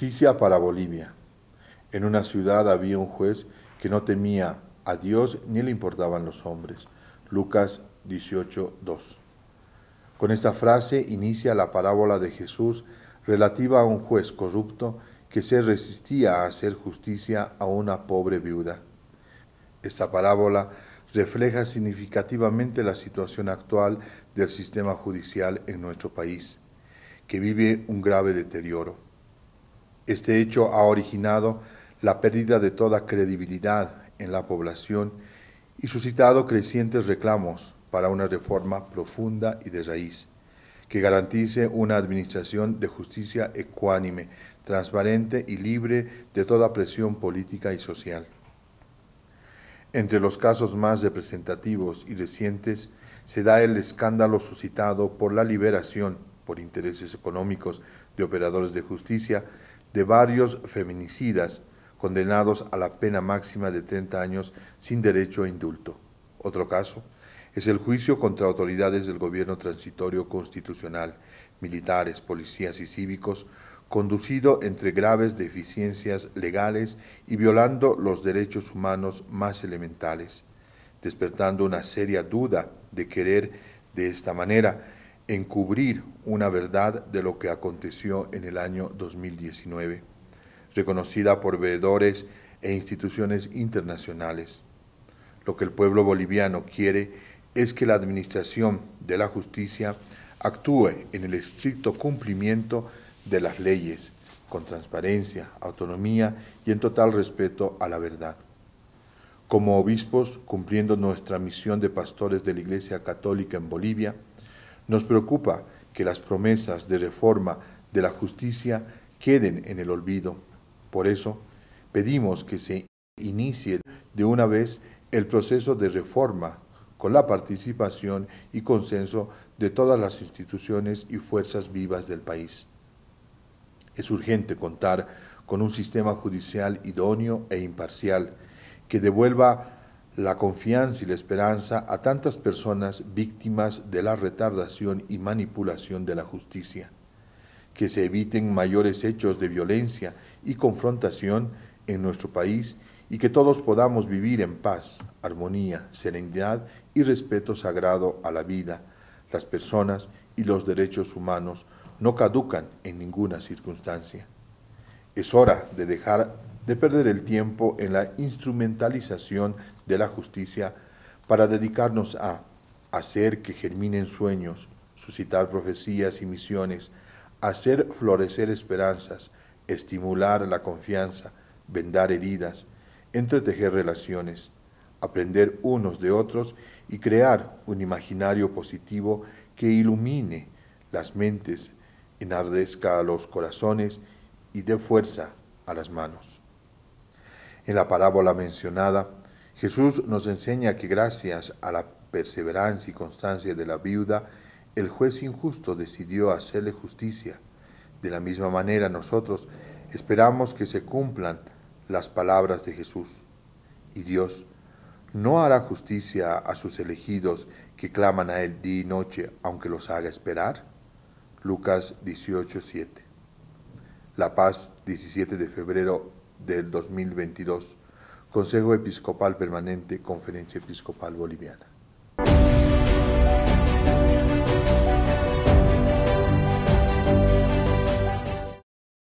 Justicia para Bolivia. En una ciudad había un juez que no temía a Dios ni le importaban los hombres. Lucas 18:2. Con esta frase inicia la parábola de Jesús relativa a un juez corrupto que se resistía a hacer justicia a una pobre viuda. Esta parábola refleja significativamente la situación actual del sistema judicial en nuestro país, que vive un grave deterioro. Este hecho ha originado la pérdida de toda credibilidad en la población y suscitado crecientes reclamos para una reforma profunda y de raíz que garantice una administración de justicia ecuánime, transparente y libre de toda presión política y social. Entre los casos más representativos y recientes se da el escándalo suscitado por la liberación, por intereses económicos, de operadores de justicia, de varios feminicidas condenados a la pena máxima de 30 años sin derecho a indulto. Otro caso es el juicio contra autoridades del gobierno transitorio constitucional, militares, policías y cívicos, conducido entre graves deficiencias legales y violando los derechos humanos más elementales, despertando una seria duda de querer de esta manera encubrir una verdad de lo que aconteció en el año 2019, reconocida por veedores e instituciones internacionales. Lo que el pueblo boliviano quiere es que la Administración de la Justicia actúe en el estricto cumplimiento de las leyes, con transparencia, autonomía y en total respeto a la verdad. Como obispos, cumpliendo nuestra misión de pastores de la Iglesia Católica en Bolivia, nos preocupa que las promesas de reforma de la justicia queden en el olvido. Por eso, pedimos que se inicie de una vez el proceso de reforma con la participación y consenso de todas las instituciones y fuerzas vivas del país. Es urgente contar con un sistema judicial idóneo e imparcial que devuelva la confianza y la esperanza a tantas personas víctimas de la retardación y manipulación de la justicia, que se eviten mayores hechos de violencia y confrontación en nuestro país y que todos podamos vivir en paz, armonía, serenidad y respeto sagrado a la vida, las personas y los derechos humanos no caducan en ninguna circunstancia. Es hora de dejar de perder el tiempo en la instrumentalización de la justicia para dedicarnos a hacer que germinen sueños, suscitar profecías y misiones, hacer florecer esperanzas, estimular la confianza, vendar heridas, entretejer relaciones, aprender unos de otros y crear un imaginario positivo que ilumine las mentes, enardezca los corazones y dé fuerza a las manos. En la parábola mencionada, Jesús nos enseña que gracias a la perseverancia y constancia de la viuda, el juez injusto decidió hacerle justicia. De la misma manera nosotros esperamos que se cumplan las palabras de Jesús. Y Dios no hará justicia a sus elegidos que claman a Él día y noche, aunque los haga esperar. Lucas 18:7. La Paz, 17 de febrero del 2022. Consejo Episcopal Permanente, Conferencia Episcopal Boliviana.